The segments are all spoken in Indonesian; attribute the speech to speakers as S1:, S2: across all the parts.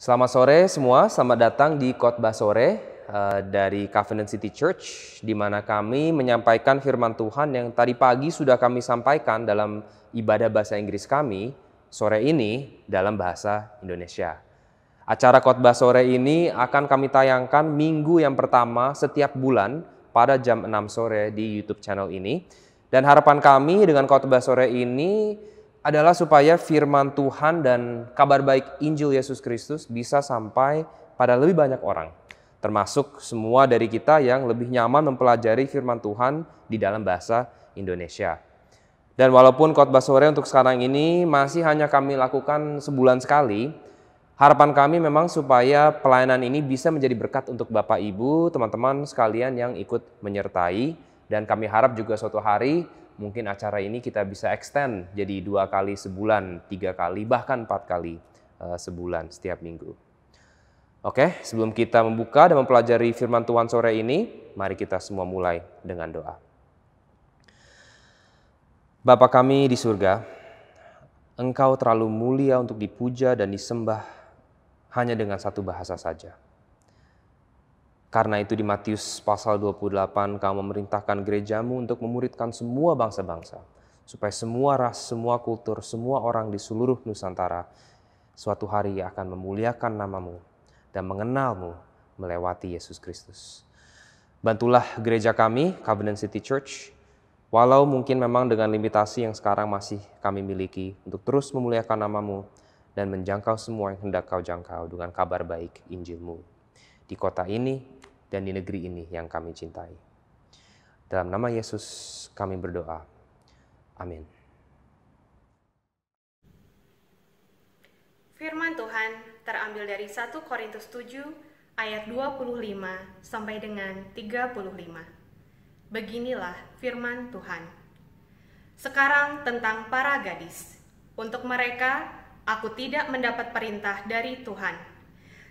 S1: Selamat sore semua, selamat datang di khotbah sore uh, dari Covenant City Church di mana kami menyampaikan firman Tuhan yang tadi pagi sudah kami sampaikan dalam ibadah bahasa Inggris kami, sore ini dalam bahasa Indonesia. Acara khotbah sore ini akan kami tayangkan minggu yang pertama setiap bulan pada jam 6 sore di YouTube channel ini. Dan harapan kami dengan khotbah sore ini adalah supaya firman Tuhan dan kabar baik Injil Yesus Kristus bisa sampai pada lebih banyak orang, termasuk semua dari kita yang lebih nyaman mempelajari firman Tuhan di dalam bahasa Indonesia. Dan walaupun khotbah sore untuk sekarang ini masih hanya kami lakukan sebulan sekali, harapan kami memang supaya pelayanan ini bisa menjadi berkat untuk Bapak Ibu, teman-teman sekalian yang ikut menyertai dan kami harap juga suatu hari mungkin acara ini kita bisa extend jadi dua kali sebulan, tiga kali, bahkan empat kali eh, sebulan setiap minggu. Oke, sebelum kita membuka dan mempelajari firman Tuhan sore ini, mari kita semua mulai dengan doa. Bapa kami di surga, Engkau terlalu mulia untuk dipuja dan disembah hanya dengan satu bahasa saja karena itu di Matius pasal 28 kamu memerintahkan gerejamu untuk memuridkan semua bangsa-bangsa supaya semua ras, semua kultur, semua orang di seluruh Nusantara suatu hari akan memuliakan namamu dan mengenalmu melewati Yesus Kristus. Bantulah gereja kami, Covenant City Church, walau mungkin memang dengan limitasi yang sekarang masih kami miliki untuk terus memuliakan namamu dan menjangkau semua yang hendak kau jangkau dengan kabar baik Injilmu. Di kota ini, dan di negeri ini yang kami cintai. Dalam nama Yesus kami berdoa. Amin.
S2: Firman Tuhan terambil dari 1 Korintus 7 ayat 25 sampai dengan 35. Beginilah firman Tuhan. Sekarang tentang para gadis. Untuk mereka, aku tidak mendapat perintah dari Tuhan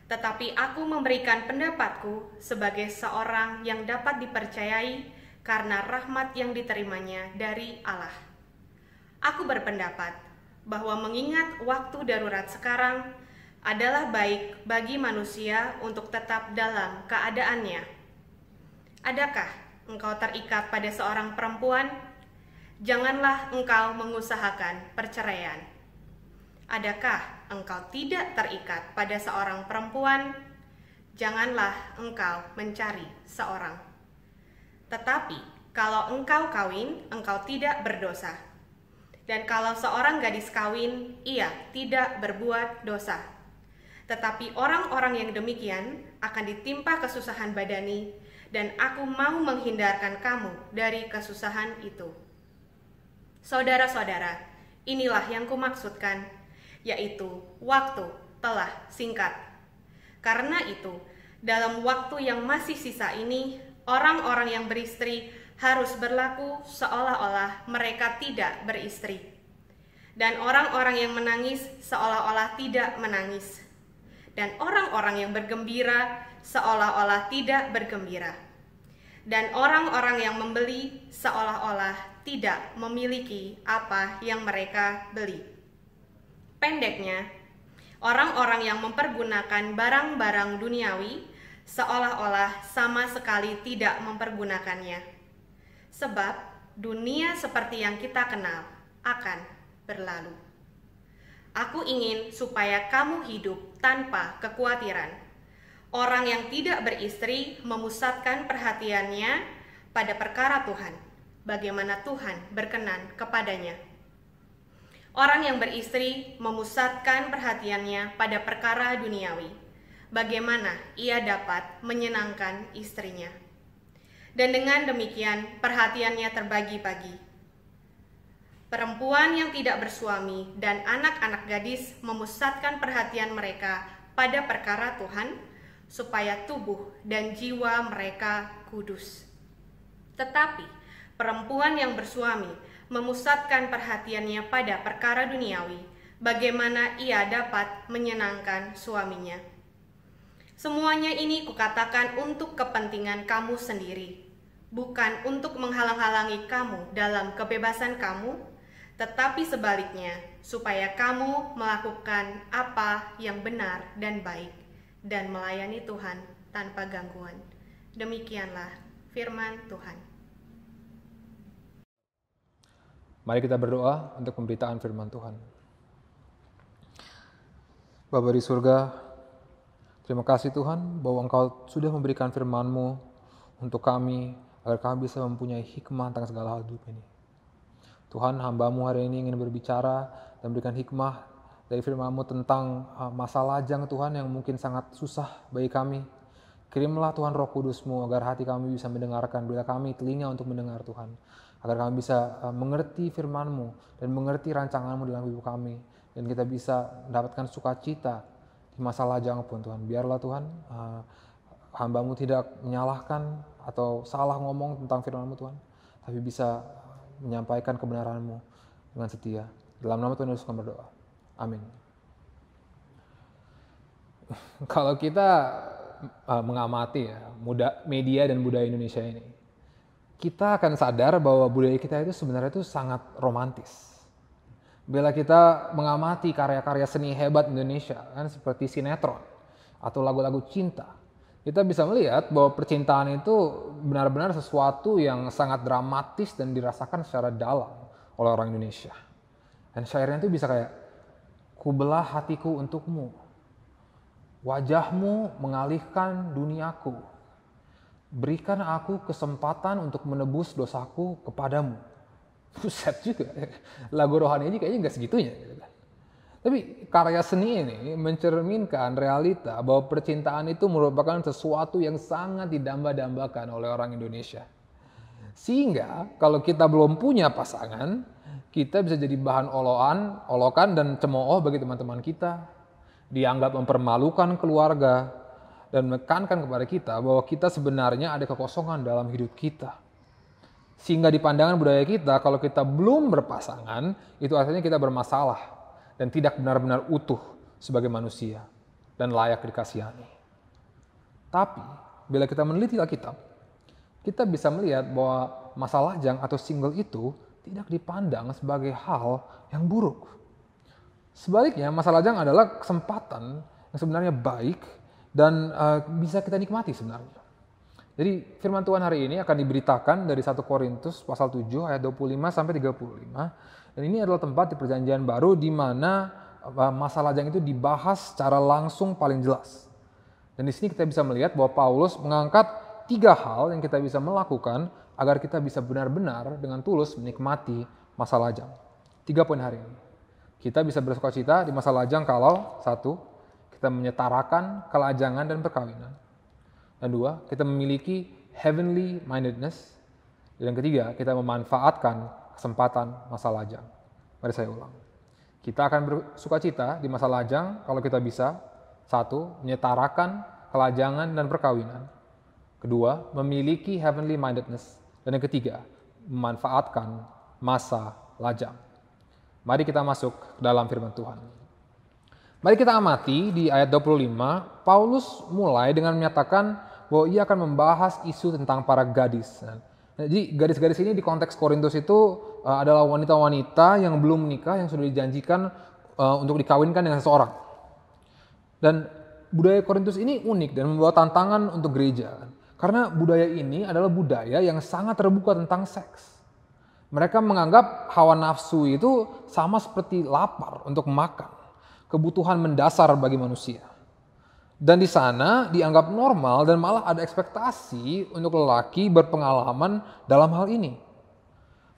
S2: tetapi aku memberikan pendapatku sebagai seorang yang dapat dipercayai karena rahmat yang diterimanya dari Allah. Aku berpendapat bahwa mengingat waktu darurat sekarang adalah baik bagi manusia untuk tetap dalam keadaannya. Adakah engkau terikat pada seorang perempuan? Janganlah engkau mengusahakan perceraian. Adakah engkau tidak terikat pada seorang perempuan, janganlah engkau mencari seorang. Tetapi kalau engkau kawin, engkau tidak berdosa. Dan kalau seorang gadis kawin, ia tidak berbuat dosa. Tetapi orang-orang yang demikian akan ditimpa kesusahan badani, dan aku mau menghindarkan kamu dari kesusahan itu. Saudara-saudara, inilah yang kumaksudkan yaitu waktu telah singkat. Karena itu, dalam waktu yang masih sisa ini, orang-orang yang beristri harus berlaku seolah-olah mereka tidak beristri, dan orang-orang yang menangis seolah-olah tidak menangis, dan orang-orang yang bergembira seolah-olah tidak bergembira, dan orang-orang yang membeli seolah-olah tidak memiliki apa yang mereka beli. Pendeknya, orang-orang yang mempergunakan barang-barang duniawi seolah-olah sama sekali tidak mempergunakannya. Sebab dunia seperti yang kita kenal akan berlalu. Aku ingin supaya kamu hidup tanpa kekhawatiran. Orang yang tidak beristri memusatkan perhatiannya pada perkara Tuhan, bagaimana Tuhan berkenan kepadanya. Orang yang beristri memusatkan perhatiannya pada perkara duniawi. Bagaimana ia dapat menyenangkan istrinya? Dan dengan demikian, perhatiannya terbagi-bagi. Perempuan yang tidak bersuami dan anak-anak gadis memusatkan perhatian mereka pada perkara Tuhan, supaya tubuh dan jiwa mereka kudus. Tetapi perempuan yang bersuami memusatkan perhatiannya pada perkara duniawi, bagaimana ia dapat menyenangkan suaminya. Semuanya ini kukatakan untuk kepentingan kamu sendiri, bukan untuk menghalang-halangi kamu dalam kebebasan kamu, tetapi sebaliknya, supaya kamu melakukan apa yang benar dan baik dan melayani Tuhan tanpa gangguan. Demikianlah firman Tuhan.
S3: Mari kita berdoa untuk pemberitaan firman Tuhan. Bapa di surga, terima kasih Tuhan bahwa Engkau sudah memberikan firman-Mu untuk kami agar kami bisa mempunyai hikmah tentang segala hal hidup ini. Tuhan, hambamu hari ini ingin berbicara dan memberikan hikmah dari firman-Mu tentang ah, masalah lajang Tuhan yang mungkin sangat susah bagi kami, Kirimlah Tuhan roh kudusmu agar hati kami bisa mendengarkan, bila kami telinga untuk mendengar Tuhan. Agar kami bisa e, mengerti firmanmu dan mengerti rancanganmu dalam hidup kami. Dan kita bisa mendapatkan sukacita di masa lajang pun Tuhan. Biarlah Tuhan uh, hambamu tidak menyalahkan atau salah ngomong tentang firmanmu Tuhan. Tapi bisa menyampaikan kebenaranmu dengan setia. Dalam nama Tuhan Yesus kami berdoa. Amin. Kalau kita uh, mengamati ya, muda, media dan budaya Indonesia ini, kita akan sadar bahwa budaya kita itu sebenarnya itu sangat romantis. Bila kita mengamati karya-karya seni hebat Indonesia, kan seperti sinetron atau lagu-lagu cinta, kita bisa melihat bahwa percintaan itu benar-benar sesuatu yang sangat dramatis dan dirasakan secara dalam oleh orang Indonesia. Dan syairnya itu bisa kayak, kubelah hatiku untukmu, Wajahmu mengalihkan duniaku. Berikan aku kesempatan untuk menebus dosaku kepadamu. Buset juga. Ya. Lagu rohani ini kayaknya nggak segitunya. Gitu kan. Tapi karya seni ini mencerminkan realita bahwa percintaan itu merupakan sesuatu yang sangat didamba-dambakan oleh orang Indonesia. Sehingga kalau kita belum punya pasangan, kita bisa jadi bahan oloan, olokan dan cemooh bagi teman-teman kita, dianggap mempermalukan keluarga, dan menekankan kepada kita bahwa kita sebenarnya ada kekosongan dalam hidup kita. Sehingga di pandangan budaya kita, kalau kita belum berpasangan, itu artinya kita bermasalah dan tidak benar-benar utuh sebagai manusia dan layak dikasihani. Tapi, bila kita meneliti Alkitab, kita bisa melihat bahwa masalah jang atau single itu tidak dipandang sebagai hal yang buruk. Sebaliknya, masa lajang adalah kesempatan yang sebenarnya baik dan uh, bisa kita nikmati sebenarnya. Jadi firman Tuhan hari ini akan diberitakan dari 1 Korintus pasal 7 ayat 25 sampai 35. Dan ini adalah tempat di perjanjian baru di mana eh, masa lajang itu dibahas secara langsung paling jelas. Dan di sini kita bisa melihat bahwa Paulus mengangkat tiga hal yang kita bisa melakukan agar kita bisa benar-benar dengan tulus menikmati masa lajang. Tiga poin hari ini. Kita bisa bersukacita di masa lajang kalau satu, kita menyetarakan kelajangan dan perkawinan. Dan dua, kita memiliki heavenly mindedness. Dan yang ketiga, kita memanfaatkan kesempatan masa lajang. Mari saya ulang. Kita akan bersukacita di masa lajang kalau kita bisa satu, menyetarakan kelajangan dan perkawinan. Kedua, memiliki heavenly mindedness. Dan yang ketiga, memanfaatkan masa lajang. Mari kita masuk ke dalam firman Tuhan. Mari kita amati di ayat 25, Paulus mulai dengan menyatakan bahwa ia akan membahas isu tentang para gadis. Jadi gadis-gadis ini di konteks Korintus itu uh, adalah wanita-wanita yang belum menikah yang sudah dijanjikan uh, untuk dikawinkan dengan seseorang. Dan budaya Korintus ini unik dan membawa tantangan untuk gereja. Karena budaya ini adalah budaya yang sangat terbuka tentang seks. Mereka menganggap hawa nafsu itu sama seperti lapar untuk makan, kebutuhan mendasar bagi manusia. Dan di sana dianggap normal dan malah ada ekspektasi untuk lelaki berpengalaman dalam hal ini.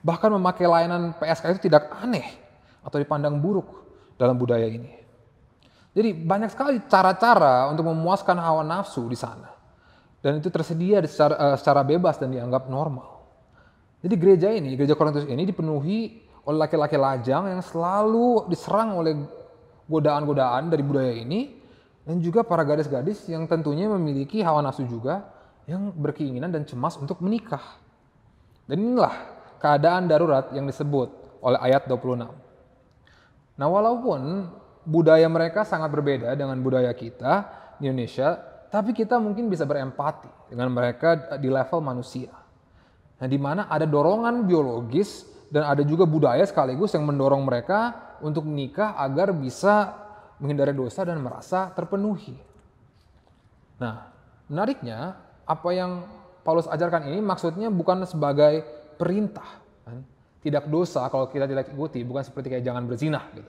S3: Bahkan memakai layanan PSK itu tidak aneh atau dipandang buruk dalam budaya ini. Jadi banyak sekali cara-cara untuk memuaskan hawa nafsu di sana. Dan itu tersedia secara, eh, secara bebas dan dianggap normal. Jadi gereja ini, gereja Korintus ini dipenuhi oleh laki-laki lajang yang selalu diserang oleh godaan-godaan dari budaya ini dan juga para gadis-gadis yang tentunya memiliki hawa nafsu juga yang berkeinginan dan cemas untuk menikah. Dan inilah keadaan darurat yang disebut oleh ayat 26. Nah, walaupun budaya mereka sangat berbeda dengan budaya kita di Indonesia, tapi kita mungkin bisa berempati dengan mereka di level manusia. Nah, di mana ada dorongan biologis dan ada juga budaya sekaligus yang mendorong mereka untuk menikah agar bisa menghindari dosa dan merasa terpenuhi. Nah, menariknya apa yang Paulus ajarkan ini maksudnya bukan sebagai perintah, kan? tidak dosa kalau kita tidak ikuti, bukan seperti kayak jangan berzinah gitu.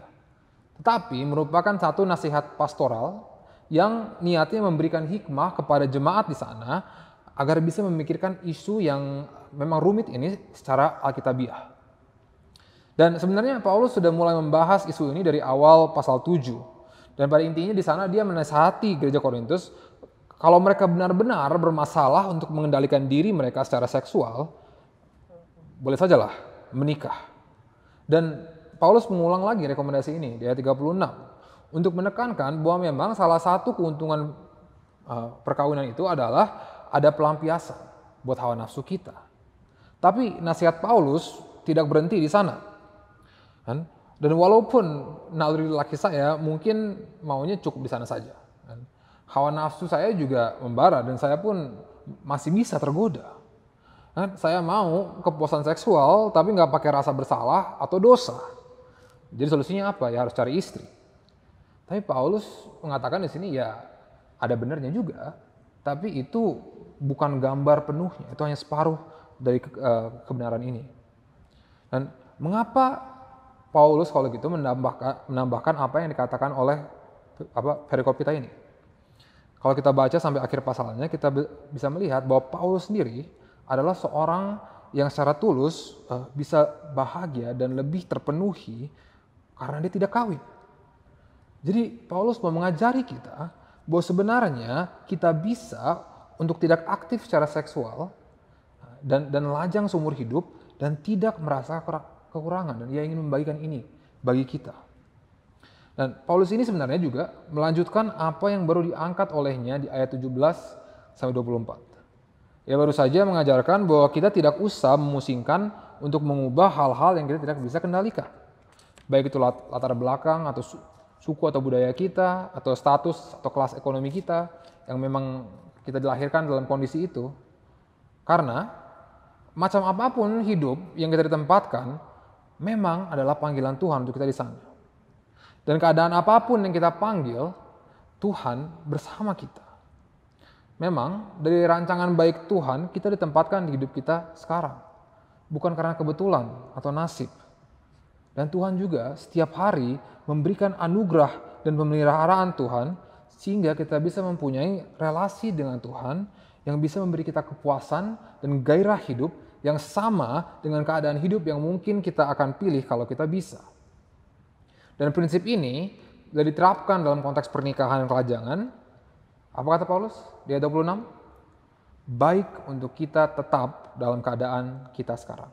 S3: Tetapi merupakan satu nasihat pastoral yang niatnya memberikan hikmah kepada jemaat di sana agar bisa memikirkan isu yang memang rumit ini secara alkitabiah. Dan sebenarnya Paulus sudah mulai membahas isu ini dari awal pasal 7. Dan pada intinya di sana dia menasihati gereja Korintus kalau mereka benar-benar bermasalah untuk mengendalikan diri mereka secara seksual, boleh sajalah menikah. Dan Paulus mengulang lagi rekomendasi ini di ayat 36 untuk menekankan bahwa memang salah satu keuntungan eh, perkawinan itu adalah ada pelampiasan buat hawa nafsu kita. Tapi nasihat Paulus tidak berhenti di sana. Kan? Dan walaupun naluri laki saya mungkin maunya cukup di sana saja. Kan? Hawa nafsu saya juga membara dan saya pun masih bisa tergoda. Kan? Saya mau kepuasan seksual tapi nggak pakai rasa bersalah atau dosa. Jadi solusinya apa? Ya harus cari istri. Tapi Paulus mengatakan di sini ya ada benernya juga, tapi itu bukan gambar penuhnya, itu hanya separuh dari eh, kebenaran ini. Dan mengapa Paulus kalau gitu menambahkan, menambahkan apa yang dikatakan oleh apa perikop kita ini? Kalau kita baca sampai akhir pasalnya, kita bisa melihat bahwa Paulus sendiri adalah seorang yang secara tulus eh, bisa bahagia dan lebih terpenuhi karena dia tidak kawin. Jadi Paulus mau mengajari kita bahwa sebenarnya kita bisa untuk tidak aktif secara seksual eh, dan dan lajang seumur hidup dan tidak merasa kekurangan dan ia ingin membagikan ini bagi kita. Dan Paulus ini sebenarnya juga melanjutkan apa yang baru diangkat olehnya di ayat 17 sampai 24. Ia baru saja mengajarkan bahwa kita tidak usah memusingkan untuk mengubah hal-hal yang kita tidak bisa kendalikan. Baik itu latar belakang atau suku atau budaya kita atau status atau kelas ekonomi kita yang memang kita dilahirkan dalam kondisi itu karena macam apapun hidup yang kita ditempatkan memang adalah panggilan Tuhan untuk kita di sana. Dan keadaan apapun yang kita panggil, Tuhan bersama kita. Memang dari rancangan baik Tuhan kita ditempatkan di hidup kita sekarang. Bukan karena kebetulan atau nasib. Dan Tuhan juga setiap hari memberikan anugerah dan pemeliharaan Tuhan sehingga kita bisa mempunyai relasi dengan Tuhan yang bisa memberi kita kepuasan dan gairah hidup yang sama dengan keadaan hidup yang mungkin kita akan pilih kalau kita bisa. Dan prinsip ini sudah diterapkan dalam konteks pernikahan dan kelajangan. Apa kata Paulus di ayat 26? Baik untuk kita tetap dalam keadaan kita sekarang.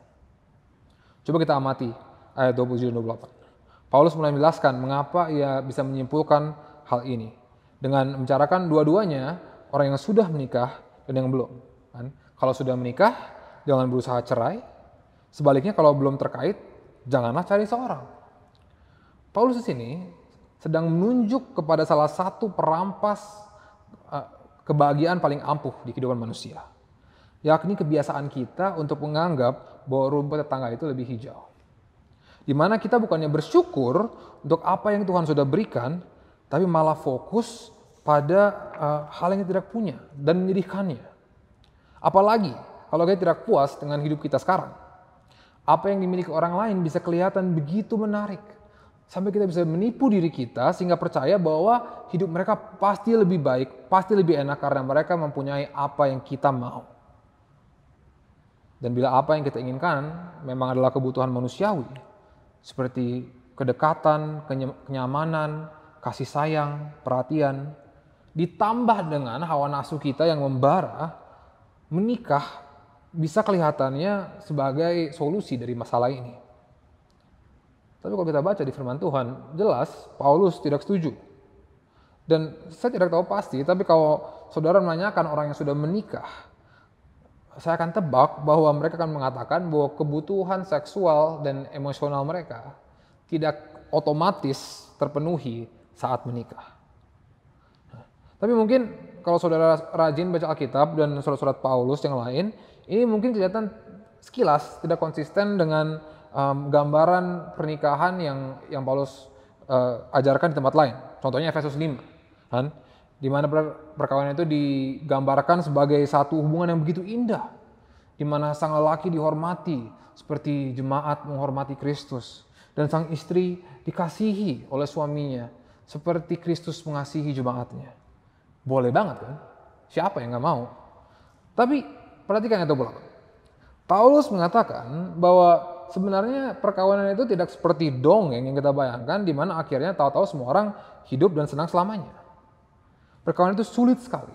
S3: Coba kita amati ayat 27 dan 28. Paulus mulai menjelaskan mengapa ia bisa menyimpulkan hal ini dengan membicarakan dua-duanya orang yang sudah menikah dan yang belum. Kan? Kalau sudah menikah, jangan berusaha cerai. Sebaliknya kalau belum terkait, janganlah cari seorang. Paulus di sini sedang menunjuk kepada salah satu perampas eh, kebahagiaan paling ampuh di kehidupan manusia. Yakni kebiasaan kita untuk menganggap bahwa rumput tetangga itu lebih hijau. Di mana kita bukannya bersyukur untuk apa yang Tuhan sudah berikan, tapi malah fokus pada uh, hal yang tidak punya dan menyedihkannya. Apalagi kalau kita tidak puas dengan hidup kita sekarang, apa yang dimiliki orang lain bisa kelihatan begitu menarik. Sampai kita bisa menipu diri kita sehingga percaya bahwa hidup mereka pasti lebih baik, pasti lebih enak karena mereka mempunyai apa yang kita mau. Dan bila apa yang kita inginkan memang adalah kebutuhan manusiawi, seperti kedekatan, kenyamanan, kasih sayang, perhatian, ditambah dengan hawa nafsu kita yang membara, menikah bisa kelihatannya sebagai solusi dari masalah ini. Tapi kalau kita baca di firman Tuhan, jelas Paulus tidak setuju. Dan saya tidak tahu pasti, tapi kalau saudara menanyakan orang yang sudah menikah, saya akan tebak bahwa mereka akan mengatakan bahwa kebutuhan seksual dan emosional mereka tidak otomatis terpenuhi saat menikah. tapi mungkin kalau saudara rajin baca Alkitab dan surat-surat Paulus yang lain, ini mungkin kelihatan sekilas tidak konsisten dengan um, gambaran pernikahan yang yang Paulus uh, ajarkan di tempat lain. Contohnya Efesus 5, kan? Di mana per, perkawinan itu digambarkan sebagai satu hubungan yang begitu indah, di mana sang lelaki dihormati seperti jemaat menghormati Kristus dan sang istri dikasihi oleh suaminya seperti Kristus mengasihi jemaatnya. Boleh banget kan? Siapa yang gak mau? Tapi perhatikan itu belakang. Paulus mengatakan bahwa sebenarnya perkawinan itu tidak seperti dongeng yang kita bayangkan di mana akhirnya tahu-tahu semua orang hidup dan senang selamanya. Perkawinan itu sulit sekali.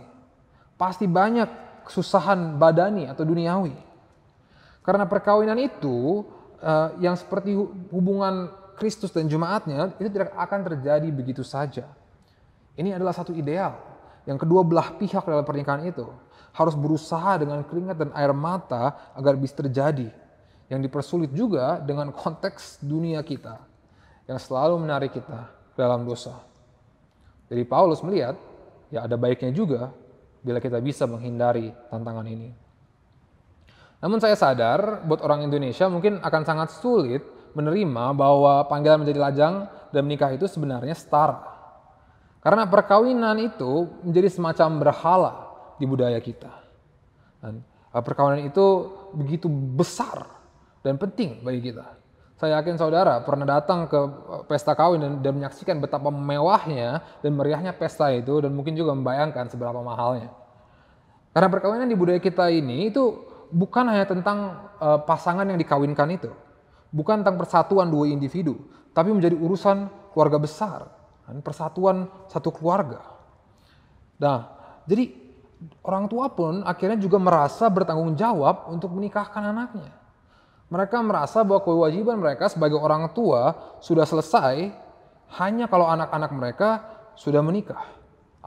S3: Pasti banyak kesusahan badani atau duniawi. Karena perkawinan itu eh, yang seperti hubungan Kristus dan jemaatnya itu tidak akan terjadi begitu saja. Ini adalah satu ideal. Yang kedua belah pihak dalam pernikahan itu harus berusaha dengan keringat dan air mata agar bisa terjadi. Yang dipersulit juga dengan konteks dunia kita yang selalu menarik kita ke dalam dosa. Jadi Paulus melihat ya ada baiknya juga bila kita bisa menghindari tantangan ini. Namun saya sadar buat orang Indonesia mungkin akan sangat sulit menerima bahwa panggilan menjadi lajang dan menikah itu sebenarnya setara. Karena perkawinan itu menjadi semacam berhala di budaya kita. Dan eh, perkawinan itu begitu besar dan penting bagi kita. Saya yakin saudara pernah datang ke eh, pesta kawin dan, dan menyaksikan betapa mewahnya dan meriahnya pesta itu dan mungkin juga membayangkan seberapa mahalnya. Karena perkawinan di budaya kita ini itu bukan hanya tentang uh, pasangan yang dikawinkan itu, bukan tentang persatuan dua individu, tapi menjadi urusan keluarga besar persatuan satu keluarga. Nah, jadi orang tua pun akhirnya juga merasa bertanggung jawab untuk menikahkan anaknya. Mereka merasa bahwa kewajiban mereka sebagai orang tua sudah selesai hanya kalau anak-anak mereka sudah menikah.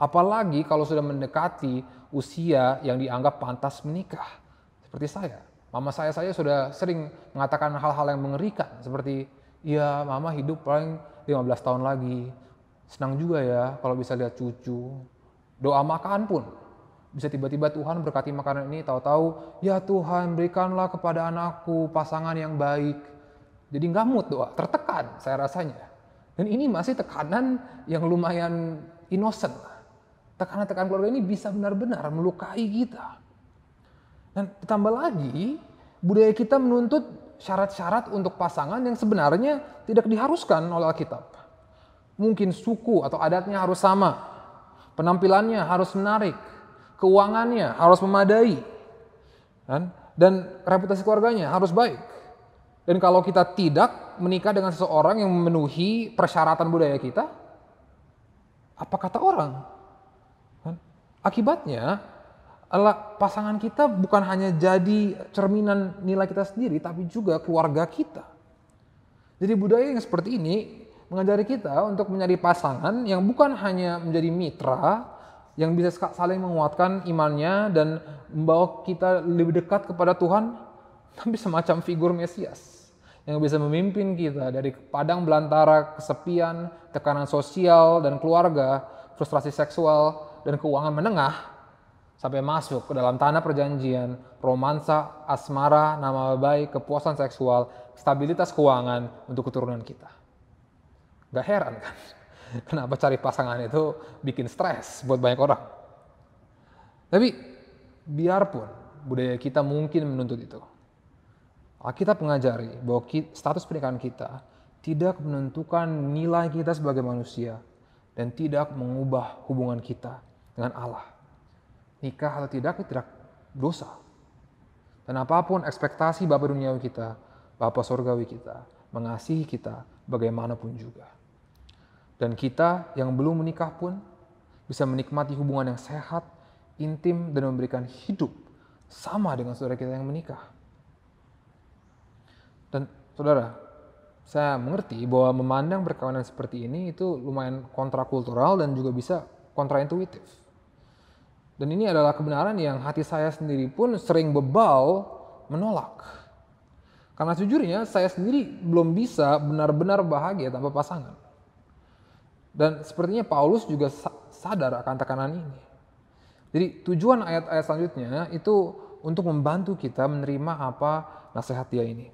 S3: Apalagi kalau sudah mendekati usia yang dianggap pantas menikah. Seperti saya. Mama saya saya sudah sering mengatakan hal-hal yang mengerikan seperti ya mama hidup paling 15 tahun lagi. Senang juga ya kalau bisa lihat cucu. Doa makan pun bisa tiba-tiba Tuhan berkati makanan ini tahu-tahu ya Tuhan berikanlah kepada anakku pasangan yang baik. Jadi nggak mood doa, tertekan saya rasanya. Dan ini masih tekanan yang lumayan innocent. Tekanan-tekanan keluarga ini bisa benar-benar melukai kita. Dan ditambah lagi, budaya kita menuntut syarat-syarat untuk pasangan yang sebenarnya tidak diharuskan oleh Alkitab. Mungkin suku atau adatnya harus sama, penampilannya harus menarik, keuangannya harus memadai, dan, dan reputasi keluarganya harus baik. Dan kalau kita tidak menikah dengan seseorang yang memenuhi persyaratan budaya kita, apa kata orang? Kan? Akibatnya, pasangan kita bukan hanya jadi cerminan nilai kita sendiri, tapi juga keluarga kita. Jadi budaya yang seperti ini mengajari kita untuk menjadi pasangan yang bukan hanya menjadi mitra, yang bisa saling menguatkan imannya dan membawa kita lebih dekat kepada Tuhan, tapi semacam figur Mesias yang bisa memimpin kita dari padang belantara kesepian, tekanan sosial dan keluarga, frustrasi seksual dan keuangan menengah sampai masuk ke dalam tanah perjanjian, romansa, asmara, nama baik, kepuasan seksual, stabilitas keuangan untuk keturunan kita. Gak heran kan? Kenapa cari pasangan itu bikin stres buat banyak orang. Tapi biarpun budaya kita mungkin menuntut itu. kita mengajari bahwa status pernikahan kita tidak menentukan nilai kita sebagai manusia dan tidak mengubah hubungan kita dengan Allah nikah atau tidak itu tidak dosa. Dan apapun ekspektasi bapak duniawi kita, bapak surgawi kita, mengasihi kita bagaimanapun juga. Dan kita yang belum menikah pun bisa menikmati hubungan yang sehat, intim, dan memberikan hidup sama dengan saudara kita yang menikah. Dan saudara, saya mengerti bahwa memandang perkawinan seperti ini itu lumayan kontrakultural dan juga bisa kontraintuitif. Dan ini adalah kebenaran yang hati saya sendiri pun sering bebal menolak. Karena sejujurnya saya sendiri belum bisa benar-benar bahagia tanpa pasangan. Dan sepertinya Paulus juga sadar akan tekanan ini. Jadi tujuan ayat-ayat selanjutnya itu untuk membantu kita menerima apa nasihat dia ini.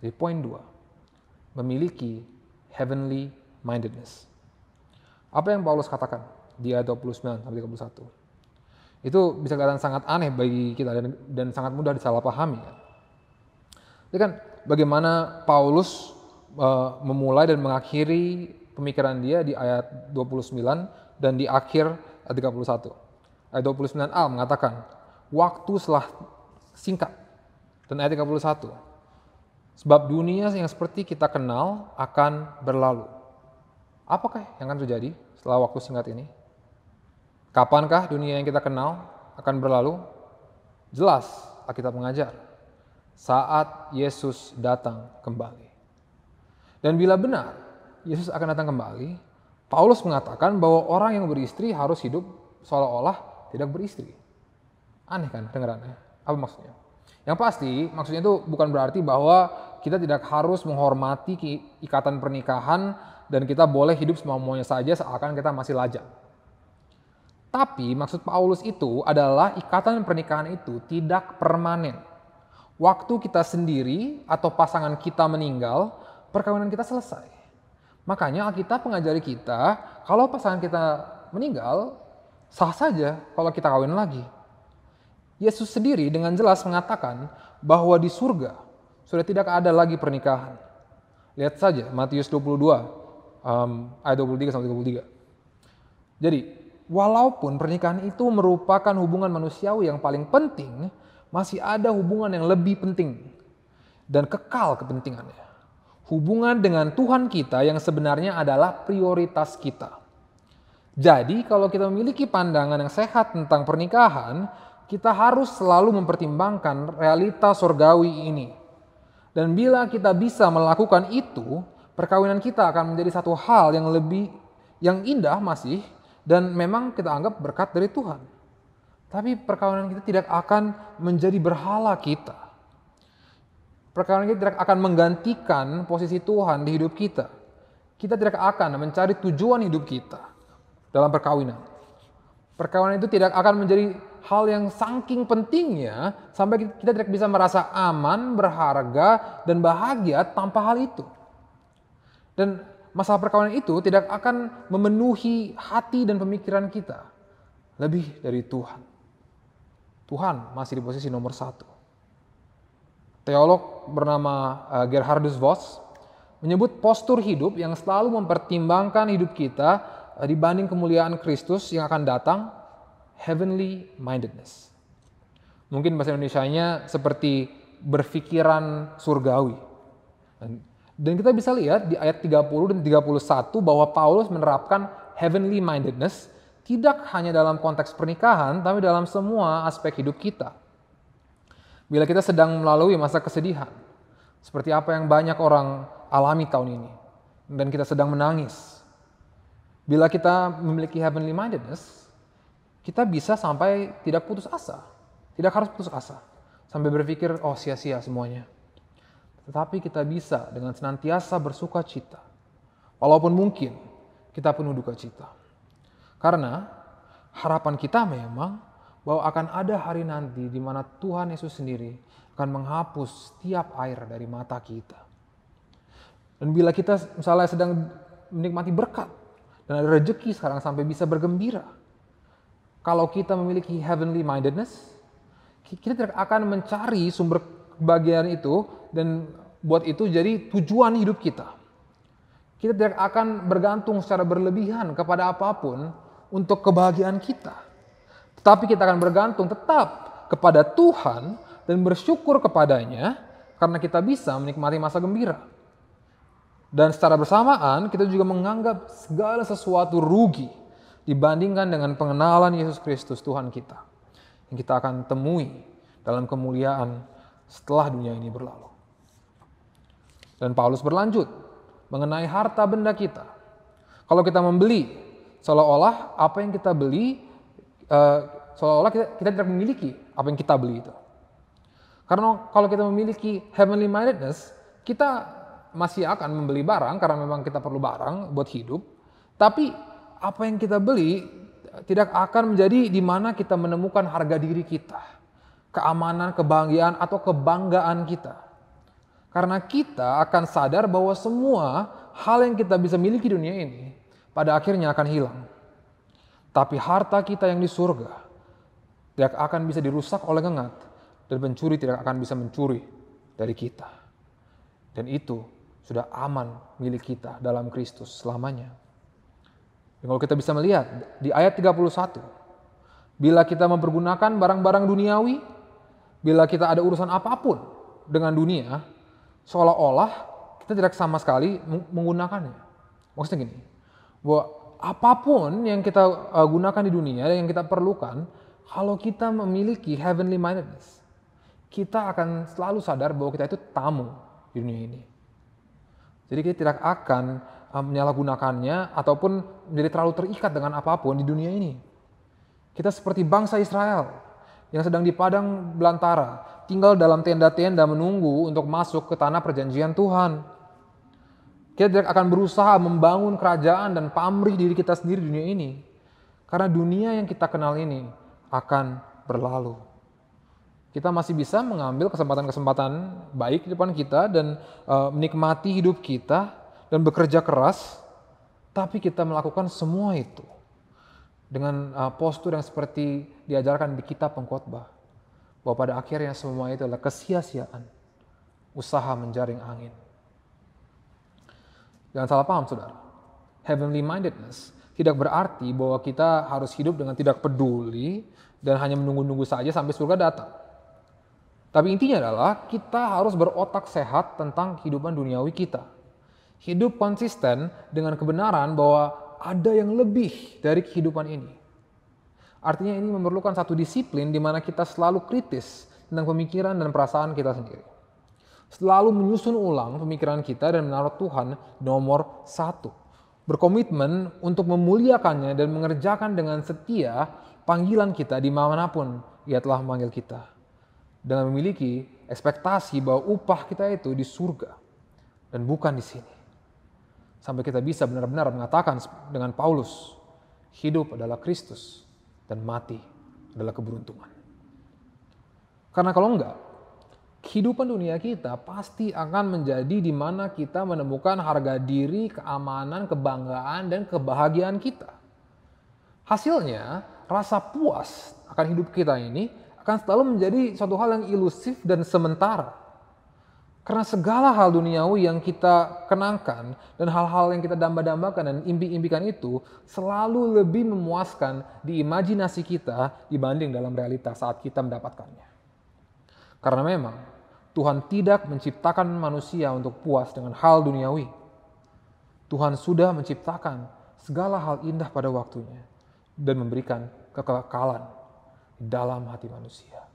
S3: Jadi poin dua, memiliki heavenly mindedness. Apa yang Paulus katakan di ayat 29 sampai 31? Itu bisa kelihatan sangat aneh bagi kita dan, dan sangat mudah disalahpahami. Jadi ya. kan bagaimana Paulus uh, memulai dan mengakhiri pemikiran dia di ayat 29 dan di akhir ayat 31. Ayat 29a mengatakan, waktu setelah singkat. Dan ayat 31, sebab dunia yang seperti kita kenal akan berlalu. Apakah yang akan terjadi setelah waktu singkat ini? Kapankah dunia yang kita kenal akan berlalu? Jelas kita mengajar. Saat Yesus datang kembali. Dan bila benar Yesus akan datang kembali, Paulus mengatakan bahwa orang yang beristri harus hidup seolah-olah tidak beristri. Aneh kan dengarannya? Apa maksudnya? Yang pasti, maksudnya itu bukan berarti bahwa kita tidak harus menghormati ikatan pernikahan dan kita boleh hidup semau saja seakan kita masih lajang tapi maksud Paulus itu adalah ikatan pernikahan itu tidak permanen. Waktu kita sendiri atau pasangan kita meninggal, perkawinan kita selesai. Makanya Alkitab mengajari kita kalau pasangan kita meninggal, sah saja kalau kita kawin lagi. Yesus sendiri dengan jelas mengatakan bahwa di surga sudah tidak ada lagi pernikahan. Lihat saja Matius 22 um, ayat 23 sampai 33. Jadi walaupun pernikahan itu merupakan hubungan manusiawi yang paling penting, masih ada hubungan yang lebih penting dan kekal kepentingannya. Hubungan dengan Tuhan kita yang sebenarnya adalah prioritas kita. Jadi, kalau kita memiliki pandangan yang sehat tentang pernikahan, kita harus selalu mempertimbangkan realitas surgawi ini. Dan bila kita bisa melakukan itu, perkawinan kita akan menjadi satu hal yang lebih yang indah masih dan memang kita anggap berkat dari Tuhan. Tapi perkawinan kita tidak akan menjadi berhala kita. Perkawinan kita tidak akan menggantikan posisi Tuhan di hidup kita. Kita tidak akan mencari tujuan hidup kita dalam perkawinan. Perkawinan itu tidak akan menjadi hal yang saking pentingnya sampai kita tidak bisa merasa aman, berharga, dan bahagia tanpa hal itu. Dan masalah perkawinan itu tidak akan memenuhi hati dan pemikiran kita lebih dari Tuhan. Tuhan masih di posisi nomor satu. Teolog bernama eh, Gerhardus Voss menyebut postur hidup yang selalu mempertimbangkan hidup kita eh, dibanding kemuliaan Kristus yang akan datang, heavenly mindedness. Mungkin bahasa Indonesia-nya seperti berpikiran surgawi. Dan kita bisa lihat di ayat 30 dan 31 bahwa Paulus menerapkan heavenly mindedness tidak hanya dalam konteks pernikahan, tapi dalam semua aspek hidup kita. Bila kita sedang melalui masa kesedihan, seperti apa yang banyak orang alami tahun ini, dan kita sedang menangis, bila kita memiliki heavenly mindedness, kita bisa sampai tidak putus asa, tidak harus putus asa, sampai berpikir, oh sia-sia semuanya tetapi kita bisa dengan senantiasa bersuka cita, walaupun mungkin kita penuh duka cita. Karena harapan kita memang bahwa akan ada hari nanti di mana Tuhan Yesus sendiri akan menghapus setiap air dari mata kita. Dan bila kita misalnya sedang menikmati berkat dan ada rejeki sekarang sampai bisa bergembira, kalau kita memiliki heavenly mindedness, kita tidak akan mencari sumber kebahagiaan itu dan buat itu jadi tujuan hidup kita. Kita tidak akan bergantung secara berlebihan kepada apapun untuk kebahagiaan kita. Tetapi kita akan bergantung tetap kepada Tuhan dan bersyukur kepadanya karena kita bisa menikmati masa gembira. Dan secara bersamaan kita juga menganggap segala sesuatu rugi dibandingkan dengan pengenalan Yesus Kristus Tuhan kita. Yang kita akan temui dalam kemuliaan setelah dunia ini berlalu. Dan Paulus berlanjut mengenai harta benda kita. Kalau kita membeli, seolah-olah apa yang kita beli, uh, seolah-olah kita, kita tidak memiliki apa yang kita beli itu. Karena kalau kita memiliki heavenly mindedness, kita masih akan membeli barang karena memang kita perlu barang buat hidup. Tapi apa yang kita beli tidak akan menjadi di mana kita menemukan harga diri kita, keamanan, kebahagiaan atau kebanggaan kita. Karena kita akan sadar bahwa semua hal yang kita bisa miliki di dunia ini pada akhirnya akan hilang. Tapi harta kita yang di surga tidak akan bisa dirusak oleh ngengat dan pencuri tidak akan bisa mencuri dari kita. Dan itu sudah aman milik kita dalam Kristus selamanya. Dan kalau kita bisa melihat di ayat 31, bila kita mempergunakan barang-barang duniawi, bila kita ada urusan apapun dengan dunia, seolah-olah kita tidak sama sekali menggunakannya. Maksudnya gini, bahwa apapun yang kita uh, gunakan di dunia yang kita perlukan, kalau kita memiliki heavenly mindedness, kita akan selalu sadar bahwa kita itu tamu di dunia ini. Jadi kita tidak akan uh, menyalahgunakannya ataupun menjadi terlalu terikat dengan apapun di dunia ini. Kita seperti bangsa Israel yang sedang di padang belantara, tinggal dalam tenda-tenda menunggu untuk masuk ke tanah perjanjian Tuhan. Kita akan berusaha membangun kerajaan dan pamrih diri kita sendiri di dunia ini. Karena dunia yang kita kenal ini akan berlalu. Kita masih bisa mengambil kesempatan-kesempatan baik di depan kita dan uh, menikmati hidup kita dan bekerja keras, tapi kita melakukan semua itu dengan uh, postur yang seperti diajarkan di kitab pengkhotbah bahwa pada akhirnya semua itu adalah kesia-siaan usaha menjaring angin. Jangan salah paham saudara. Heavenly mindedness tidak berarti bahwa kita harus hidup dengan tidak peduli dan hanya menunggu-nunggu saja sampai surga datang. Tapi intinya adalah kita harus berotak sehat tentang kehidupan duniawi kita. Hidup konsisten dengan kebenaran bahwa ada yang lebih dari kehidupan ini. Artinya ini memerlukan satu disiplin di mana kita selalu kritis tentang pemikiran dan perasaan kita sendiri. Selalu menyusun ulang pemikiran kita dan menaruh Tuhan nomor satu. Berkomitmen untuk memuliakannya dan mengerjakan dengan setia panggilan kita di dimanapun ia telah memanggil kita. Dengan memiliki ekspektasi bahwa upah kita itu di surga dan bukan di sini. Sampai kita bisa benar-benar mengatakan dengan Paulus, hidup adalah Kristus dan mati adalah keberuntungan. Karena kalau enggak, kehidupan dunia kita pasti akan menjadi di mana kita menemukan harga diri, keamanan, kebanggaan, dan kebahagiaan kita. Hasilnya, rasa puas akan hidup kita ini akan selalu menjadi suatu hal yang ilusif dan sementara. Karena segala hal duniawi yang kita kenangkan dan hal-hal yang kita damba-dambakan dan impi-impikan itu selalu lebih memuaskan di imajinasi kita dibanding dalam realitas saat kita mendapatkannya. Karena memang Tuhan tidak menciptakan manusia untuk puas dengan hal duniawi. Tuhan sudah menciptakan segala hal indah pada waktunya dan memberikan kekekalan dalam hati manusia.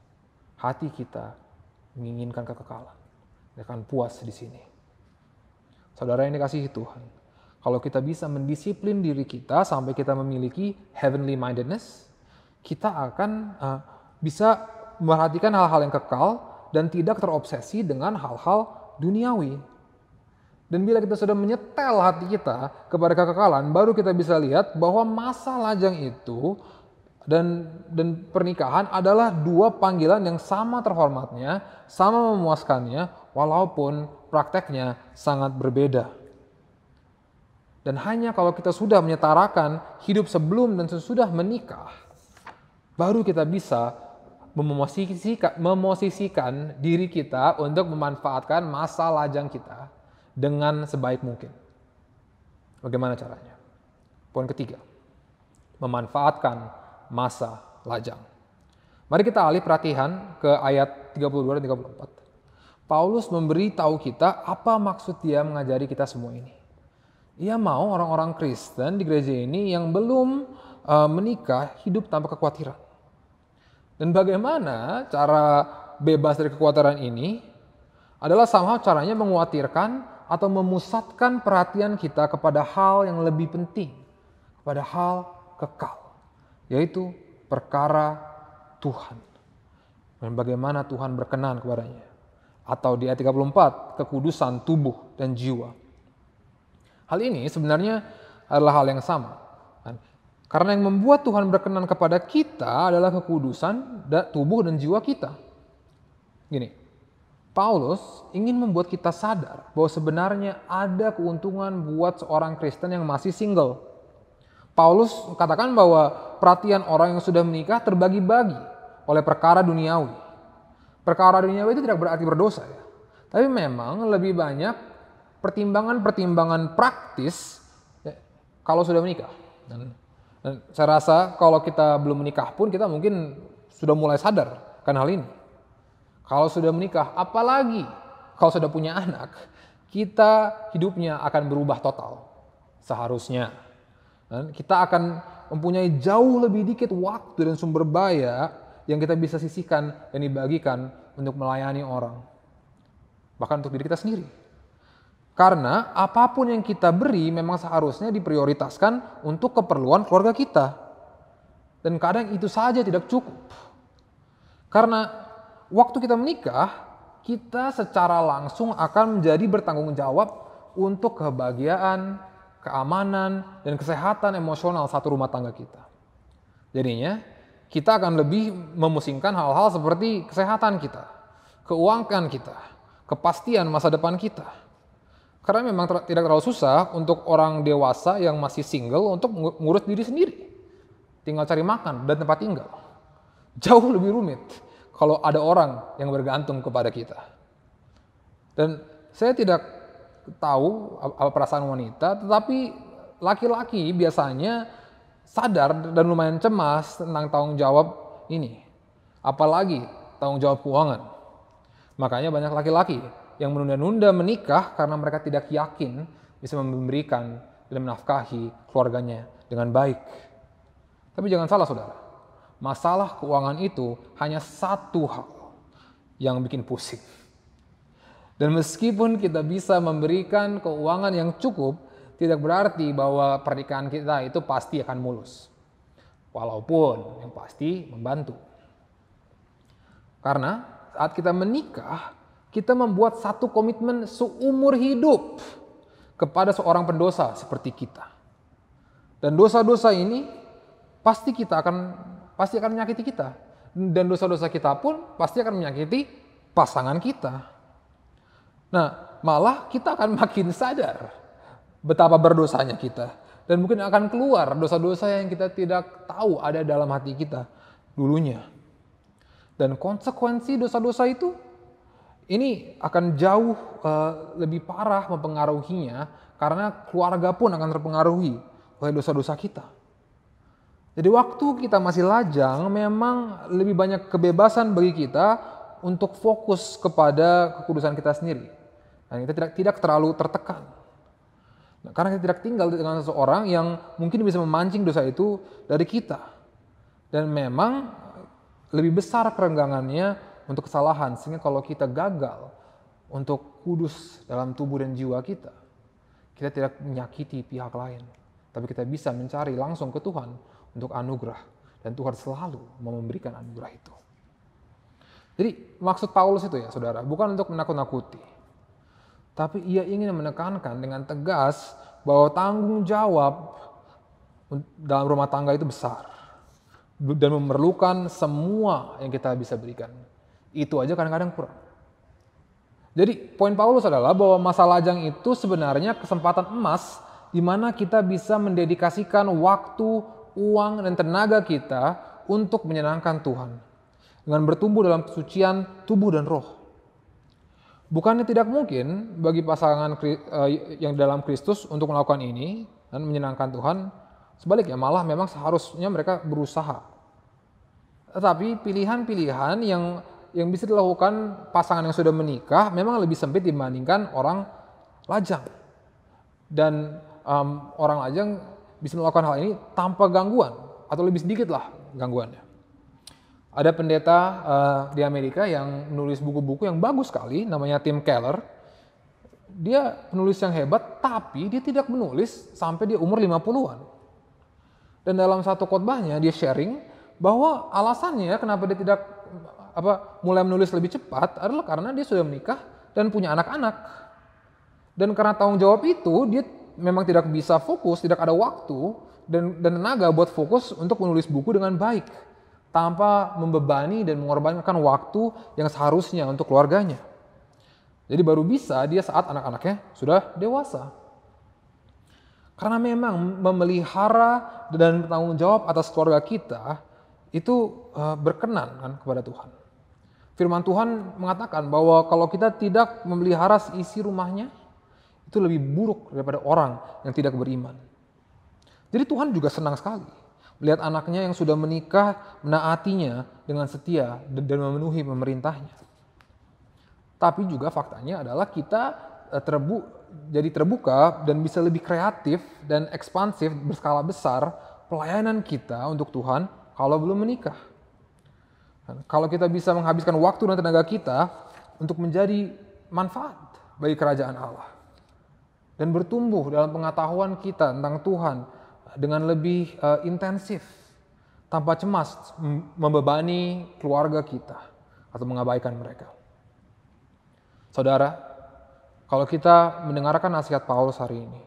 S3: Hati kita menginginkan kekekalan. Dia akan puas di sini. Saudara yang dikasihi Tuhan, kalau kita bisa mendisiplin diri kita sampai kita memiliki heavenly mindedness, kita akan uh, bisa memperhatikan hal-hal yang kekal dan tidak terobsesi dengan hal-hal duniawi. Dan bila kita sudah menyetel hati kita kepada kekekalan, baru kita bisa lihat bahwa masa lajang itu dan dan pernikahan adalah dua panggilan yang sama terhormatnya, sama memuaskannya walaupun prakteknya sangat berbeda. Dan hanya kalau kita sudah menyetarakan hidup sebelum dan sesudah menikah, baru kita bisa memosisikan, memosisikan diri kita untuk memanfaatkan masa lajang kita dengan sebaik mungkin. Bagaimana caranya? Poin ketiga, memanfaatkan masa lajang. Mari kita alih perhatian ke ayat 32 dan 34. Paulus memberi tahu kita apa maksud dia mengajari kita semua ini. Ia mau orang-orang Kristen di gereja ini yang belum uh, menikah hidup tanpa kekhawatiran. Dan bagaimana cara bebas dari kekhawatiran ini adalah sama caranya menguatirkan atau memusatkan perhatian kita kepada hal yang lebih penting, kepada hal kekal, yaitu perkara Tuhan. Dan bagaimana Tuhan berkenan kepadanya atau di ayat 34 kekudusan tubuh dan jiwa. Hal ini sebenarnya adalah hal yang sama. Kan? Karena yang membuat Tuhan berkenan kepada kita adalah kekudusan tubuh dan jiwa kita. Gini, Paulus ingin membuat kita sadar bahwa sebenarnya ada keuntungan buat seorang Kristen yang masih single. Paulus katakan bahwa perhatian orang yang sudah menikah terbagi-bagi oleh perkara duniawi perkara duniawi itu tidak berarti berdosa ya. Tapi memang lebih banyak pertimbangan-pertimbangan praktis ya, kalau sudah menikah. Dan, dan saya rasa kalau kita belum menikah pun kita mungkin sudah mulai sadar kan hal ini. Kalau sudah menikah, apalagi kalau sudah punya anak, kita hidupnya akan berubah total seharusnya. Dan kita akan mempunyai jauh lebih dikit waktu dan sumber daya yang kita bisa sisihkan dan dibagikan untuk melayani orang. Bahkan untuk diri kita sendiri. Karena apapun yang kita beri memang seharusnya diprioritaskan untuk keperluan keluarga kita. Dan kadang itu saja tidak cukup. Karena waktu kita menikah, kita secara langsung akan menjadi bertanggung jawab untuk kebahagiaan, keamanan, dan kesehatan emosional satu rumah tangga kita. Jadinya, kita akan lebih memusingkan hal-hal seperti kesehatan kita, keuangan kita, kepastian masa depan kita. Karena memang ter tidak terlalu susah untuk orang dewasa yang masih single untuk ngurus diri sendiri. Tinggal cari makan dan tempat tinggal. Jauh lebih rumit kalau ada orang yang bergantung kepada kita. Dan saya tidak tahu apa perasaan wanita, tetapi laki-laki biasanya sadar dan lumayan cemas tentang tanggung jawab ini. Apalagi tanggung jawab keuangan. Makanya banyak laki-laki yang menunda-nunda menikah karena mereka tidak yakin bisa memberikan dan menafkahi keluarganya dengan baik. Tapi jangan salah saudara, masalah keuangan itu hanya satu hal yang bikin pusing. Dan meskipun kita bisa memberikan keuangan yang cukup, tidak berarti bahwa pernikahan kita itu pasti akan mulus. Walaupun yang pasti membantu. Karena saat kita menikah, kita membuat satu komitmen seumur hidup kepada seorang pendosa seperti kita. Dan dosa-dosa ini pasti kita akan pasti akan menyakiti kita. Dan dosa-dosa kita pun pasti akan menyakiti pasangan kita. Nah, malah kita akan makin sadar betapa berdosanya kita. Dan mungkin akan keluar dosa-dosa yang kita tidak tahu ada dalam hati kita dulunya. Dan konsekuensi dosa-dosa itu ini akan jauh eh, lebih parah mempengaruhinya karena keluarga pun akan terpengaruhi oleh dosa-dosa kita. Jadi waktu kita masih lajang memang lebih banyak kebebasan bagi kita untuk fokus kepada kekudusan kita sendiri. Dan kita tidak, tidak terlalu tertekan. Nah, karena kita tidak tinggal dengan seseorang yang mungkin bisa memancing dosa itu dari kita. Dan memang eh, lebih besar kerenggangannya untuk kesalahan. Sehingga kalau kita gagal untuk kudus dalam tubuh dan jiwa kita, kita tidak menyakiti pihak lain. Tapi kita bisa mencari langsung ke Tuhan untuk anugerah. Dan Tuhan selalu mau memberikan anugerah itu. Jadi maksud Paulus itu ya saudara, bukan untuk menakut-nakuti. Tapi ia ingin menekankan dengan tegas bahwa tanggung jawab dalam rumah tangga itu besar dan memerlukan semua yang kita bisa berikan. Itu aja kadang-kadang kurang. Jadi poin Paulus adalah bahwa masa lajang itu sebenarnya kesempatan emas di mana kita bisa mendedikasikan waktu, uang, dan tenaga kita untuk menyenangkan Tuhan. Dengan bertumbuh dalam kesucian tubuh dan roh. Bukannya tidak mungkin bagi pasangan eh, yang dalam Kristus untuk melakukan ini dan menyenangkan Tuhan, sebaliknya malah memang seharusnya mereka berusaha. Tetapi pilihan-pilihan yang yang bisa dilakukan pasangan yang sudah menikah memang lebih sempit dibandingkan orang lajang. Dan um, orang lajang bisa melakukan hal ini tanpa gangguan atau lebih sedikit lah gangguannya. Ada pendeta uh, di Amerika yang menulis buku-buku yang bagus sekali, namanya Tim Keller. Dia penulis yang hebat, tapi dia tidak menulis sampai dia umur 50-an. Dan dalam satu khotbahnya dia sharing bahwa alasannya ya kenapa dia tidak apa mulai menulis lebih cepat adalah karena dia sudah menikah dan punya anak-anak. Dan karena tanggung jawab itu dia memang tidak bisa fokus, tidak ada waktu dan, dan tenaga buat fokus untuk menulis buku dengan baik tanpa membebani dan mengorbankan waktu yang seharusnya untuk keluarganya. Jadi baru bisa dia saat anak-anaknya sudah dewasa. Karena memang memelihara dan bertanggung jawab atas keluarga kita itu eh, berkenan kan kepada Tuhan. Firman Tuhan mengatakan bahwa kalau kita tidak memelihara isi rumahnya, itu lebih buruk daripada orang yang tidak beriman. Jadi Tuhan juga senang sekali melihat anaknya yang sudah menikah menaatinya dengan setia dan memenuhi pemerintahnya. Tapi juga faktanya adalah kita eh, terbu jadi terbuka dan bisa lebih kreatif dan ekspansif berskala besar pelayanan kita untuk Tuhan kalau belum menikah. Kalau kita bisa menghabiskan waktu dan tenaga kita untuk menjadi manfaat bagi kerajaan Allah dan bertumbuh dalam pengetahuan kita tentang Tuhan, dengan lebih uh, intensif tanpa cemas membebani keluarga kita atau mengabaikan mereka. Saudara, kalau kita mendengarkan nasihat Paulus hari ini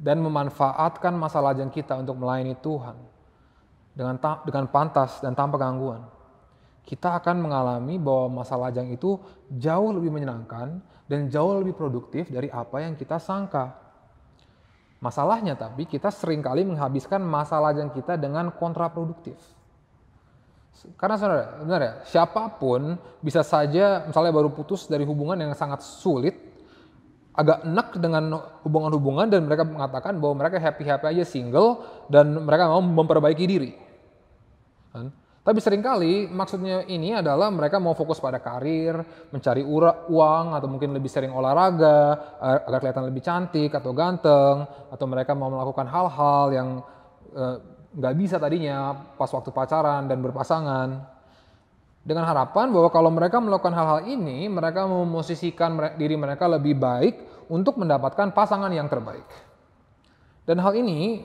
S3: dan memanfaatkan masa lajang kita untuk melayani Tuhan dengan dengan pantas dan tanpa gangguan, kita akan mengalami bahwa masa lajang itu jauh lebih menyenangkan dan jauh lebih produktif dari apa yang kita sangka. Masalahnya tapi kita seringkali menghabiskan masa lajang kita dengan kontraproduktif. Karena saudara, benar ya, siapapun bisa saja misalnya baru putus dari hubungan yang sangat sulit, agak enak dengan hubungan-hubungan dan mereka mengatakan bahwa mereka happy-happy aja single dan mereka mau memperbaiki diri. Kan? Tapi seringkali maksudnya ini adalah mereka mau fokus pada karir, mencari uang atau mungkin lebih sering olahraga eh, agar kelihatan lebih cantik atau ganteng atau mereka mau melakukan hal-hal yang eh, nggak uh, bisa tadinya pas waktu pacaran dan berpasangan. Dengan harapan bahwa kalau mereka melakukan hal-hal ini, mereka memosisikan diri mereka lebih baik untuk mendapatkan pasangan yang terbaik. Dan hal ini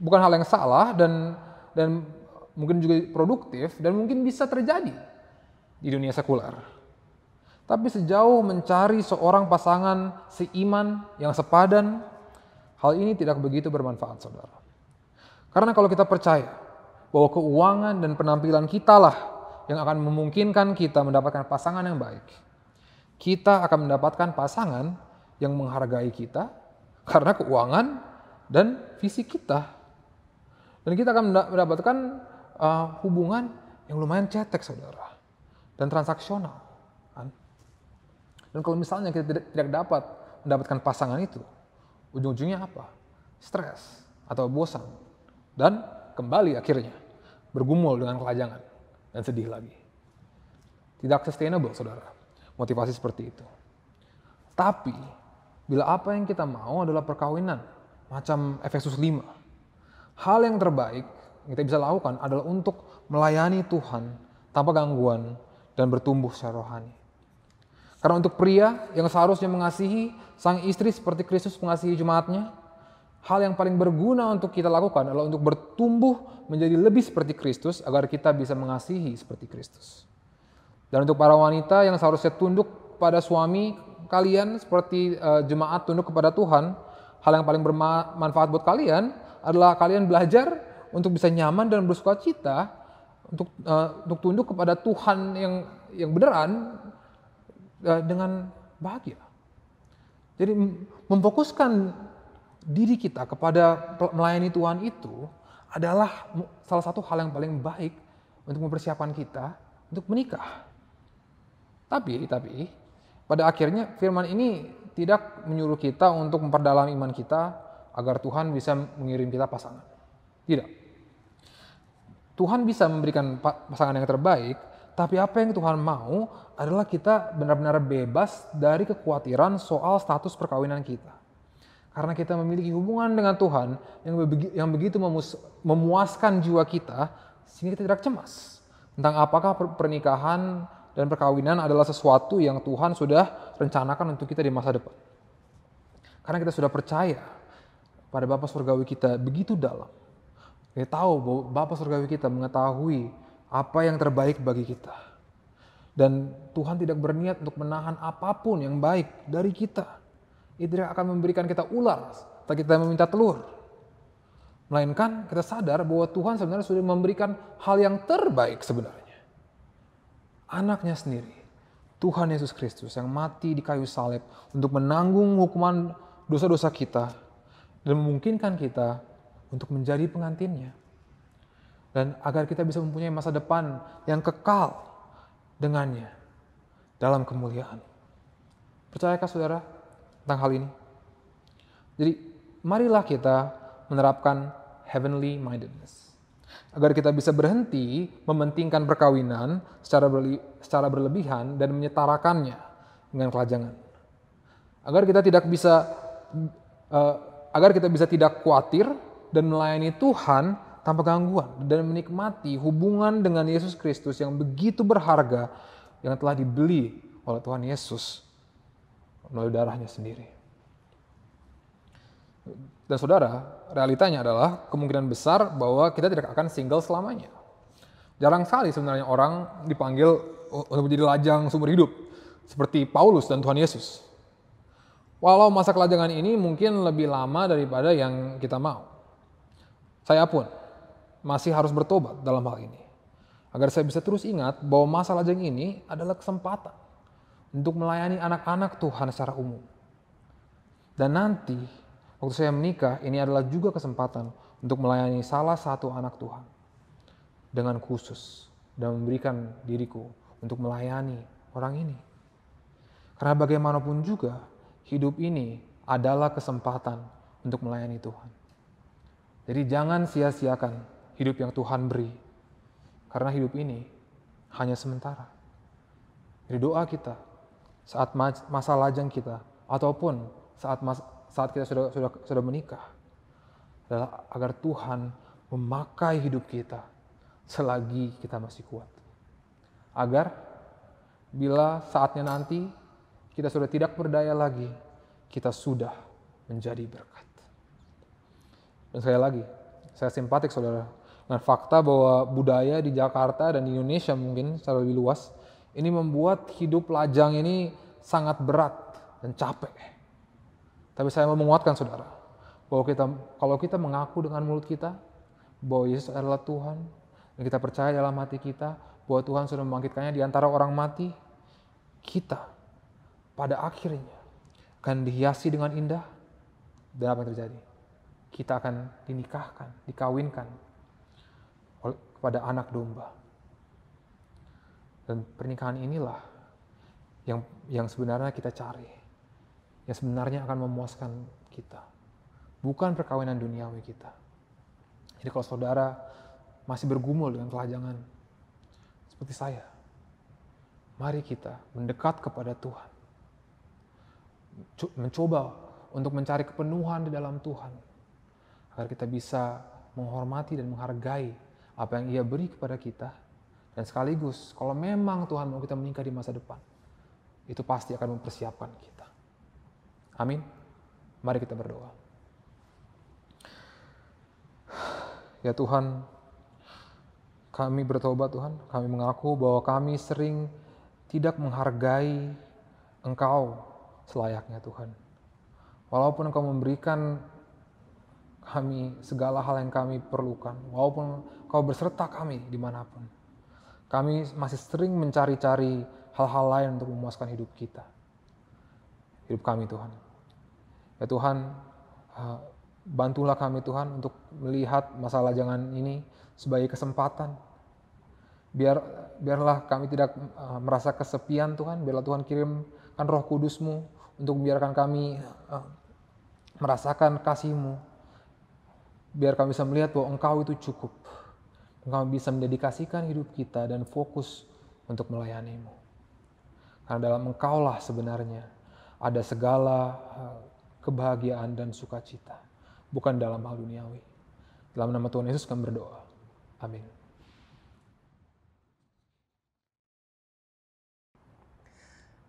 S3: bukan hal yang salah dan dan mungkin juga produktif dan mungkin bisa terjadi di dunia sekuler. Tapi sejauh mencari seorang pasangan seiman yang sepadan, hal ini tidak begitu bermanfaat saudara. Karena kalau kita percaya bahwa keuangan dan penampilan kita lah yang akan memungkinkan kita mendapatkan pasangan yang baik, kita akan mendapatkan pasangan yang menghargai kita karena keuangan dan visi kita. Dan kita akan mendapatkan uh, hubungan yang lumayan cetek saudara dan transaksional. Kan? Dan kalau misalnya kita tidak, tidak dapat mendapatkan pasangan itu, ujung-ujungnya apa? Stres atau bosan dan kembali akhirnya bergumul dengan kelajangan dan sedih lagi. Tidak sustainable saudara, motivasi seperti itu. Tapi bila apa yang kita mau adalah perkawinan, macam Efesus 5. Hal yang terbaik kita bisa lakukan adalah untuk melayani Tuhan tanpa gangguan dan bertumbuh secara rohani. Karena untuk pria yang seharusnya mengasihi sang istri seperti Kristus mengasihi jemaatnya, hal yang paling berguna untuk kita lakukan adalah untuk bertumbuh menjadi lebih seperti Kristus agar kita bisa mengasihi seperti Kristus. Dan untuk para wanita yang seharusnya tunduk pada suami kalian seperti eh, jemaat tunduk kepada Tuhan, hal yang paling bermanfaat buat kalian adalah kalian belajar untuk bisa nyaman dan bersuka cita untuk uh, untuk tunduk kepada Tuhan yang yang beneran uh, dengan bahagia. Jadi memfokuskan diri kita kepada melayani Tuhan itu adalah salah satu hal yang paling baik untuk mempersiapkan kita untuk menikah. Tapi tapi pada akhirnya firman ini tidak menyuruh kita untuk memperdalam iman kita agar Tuhan bisa mengirim kita pasangan. Tidak. Tuhan bisa memberikan pasangan yang terbaik, tapi apa yang Tuhan mau adalah kita benar-benar bebas dari kekhawatiran soal status perkawinan kita. Karena kita memiliki hubungan dengan Tuhan yang, yang begitu memuaskan jiwa kita, Sini kita tidak cemas tentang apakah pernikahan dan perkawinan adalah sesuatu yang Tuhan sudah rencanakan untuk kita di masa depan. Karena kita sudah percaya pada Bapa Surgawi kita begitu dalam dia tahu bahwa Bapak Surgawi kita mengetahui apa yang terbaik bagi kita. Dan Tuhan tidak berniat untuk menahan apapun yang baik dari kita. Ia tidak akan memberikan kita ular atau kita meminta telur. Melainkan kita sadar bahwa Tuhan sebenarnya sudah memberikan hal yang terbaik sebenarnya. Anaknya sendiri, Tuhan Yesus Kristus yang mati di kayu salib untuk menanggung hukuman dosa-dosa kita dan memungkinkan kita untuk menjadi pengantinnya. Dan agar kita bisa mempunyai masa depan yang kekal dengannya dalam kemuliaan. Percayakah saudara tentang hal ini? Jadi marilah kita menerapkan heavenly mindedness. Agar kita bisa berhenti mementingkan perkawinan secara, berli- secara berlebihan dan menyetarakannya dengan kelajangan. Agar kita tidak bisa uh, agar kita bisa tidak khawatir dan melayani Tuhan tanpa gangguan dan menikmati hubungan dengan Yesus Kristus yang begitu berharga yang telah dibeli oleh Tuhan Yesus melalui darahnya sendiri. Dan saudara, realitanya adalah kemungkinan besar bahwa kita tidak akan single selamanya. Jarang sekali sebenarnya orang dipanggil untuk menjadi lajang sumber hidup seperti Paulus dan Tuhan Yesus. Walau masa kelajangan ini mungkin lebih lama daripada yang kita mau. Saya pun masih harus bertobat dalam hal ini. Agar saya bisa terus ingat bahwa masa lajeng ini adalah kesempatan untuk melayani anak-anak Tuhan secara umum. Dan nanti waktu saya menikah ini adalah juga kesempatan untuk melayani salah satu anak Tuhan dengan khusus dan memberikan diriku untuk melayani orang ini. Karena bagaimanapun juga hidup ini adalah kesempatan untuk melayani Tuhan. Jadi jangan sia-siakan hidup yang Tuhan beri. Karena hidup ini hanya sementara. Jadi doa kita saat masa lajang kita ataupun saat saat kita sudah sudah sudah menikah adalah agar Tuhan memakai hidup kita selagi kita masih kuat. Agar bila saatnya nanti kita sudah tidak berdaya lagi, kita sudah menjadi berkat. Dan sekali lagi, saya simpatik saudara. Dengan fakta bahwa budaya di Jakarta dan di Indonesia mungkin secara lebih luas, ini membuat hidup lajang ini sangat berat dan capek. Tapi saya mau menguatkan saudara, bahwa kita kalau kita mengaku dengan mulut kita bahwa Yesus adalah Tuhan, dan kita percaya dalam hati kita bahwa Tuhan sudah membangkitkannya di antara orang mati, kita pada akhirnya akan dihiasi dengan indah dan apa yang terjadi? kita akan dinikahkan, dikawinkan kepada anak domba. Dan pernikahan inilah yang yang sebenarnya kita cari. Yang sebenarnya akan memuaskan kita. Bukan perkawinan duniawi kita. Jadi kalau saudara masih bergumul dengan kelajangan seperti saya, mari kita mendekat kepada Tuhan. Mencoba untuk mencari kepenuhan di dalam Tuhan agar kita bisa menghormati dan menghargai apa yang Ia beri kepada kita. Dan sekaligus, kalau memang Tuhan mau kita menikah di masa depan, itu pasti akan mempersiapkan kita. Amin. Mari kita berdoa. Ya Tuhan, kami bertobat Tuhan, kami mengaku bahwa kami sering tidak menghargai Engkau selayaknya Tuhan. Walaupun Engkau memberikan kami segala hal yang kami perlukan, walaupun kau berserta kami dimanapun. Kami masih sering mencari-cari hal-hal lain untuk memuaskan hidup kita. Hidup kami Tuhan. Ya Tuhan, eh, bantulah kami Tuhan untuk melihat masalah jangan ini sebagai kesempatan. Biar biarlah kami tidak eh, merasa kesepian Tuhan, biarlah Tuhan kirimkan roh kudusmu untuk membiarkan kami eh, merasakan kasihmu Biar kami bisa melihat bahwa Engkau itu cukup. engkau bisa mendedikasikan hidup kita dan fokus untuk melayanimu. Karena dalam engkaulah sebenarnya ada segala eh, kebahagiaan dan sukacita. Bukan dalam hal duniawi. Dalam nama Tuhan Yesus kami berdoa. Amin.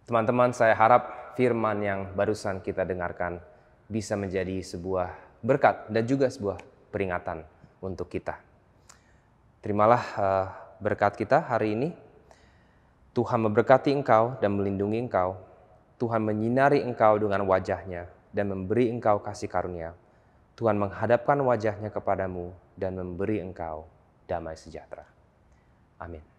S1: Teman-teman, saya harap firman yang barusan kita dengarkan bisa menjadi sebuah berkat dan juga sebuah peringatan untuk kita. Terimalah eh, berkat kita hari ini. Tuhan memberkati engkau dan melindungi engkau. Tuhan menyinari engkau dengan wajahnya dan memberi engkau kasih karunia. Tuhan menghadapkan wajahnya kepadamu dan memberi engkau damai sejahtera. Amin.